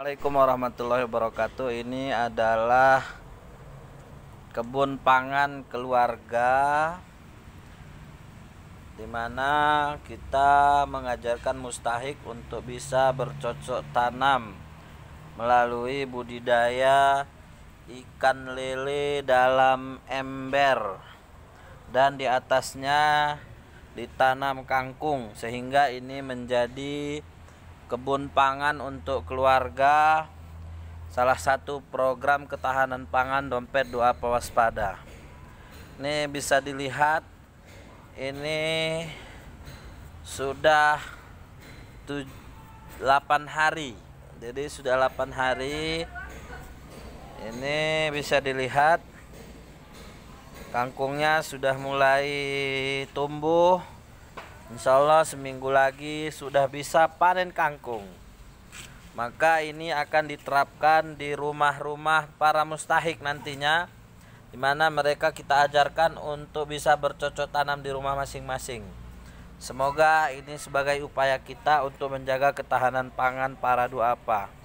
Assalamualaikum warahmatullahi wabarakatuh. Ini adalah kebun pangan keluarga di mana kita mengajarkan mustahik untuk bisa bercocok tanam melalui budidaya ikan lele dalam ember dan di atasnya ditanam kangkung sehingga ini menjadi kebun pangan untuk keluarga salah satu program ketahanan pangan dompet doa pewaspada ini bisa dilihat ini sudah 8 hari jadi sudah 8 hari ini bisa dilihat kangkungnya sudah mulai tumbuh Insya Allah seminggu lagi sudah bisa panen kangkung. Maka ini akan diterapkan di rumah-rumah para mustahik nantinya di mana mereka kita ajarkan untuk bisa bercocok tanam di rumah masing-masing. Semoga ini sebagai upaya kita untuk menjaga ketahanan pangan para duafa.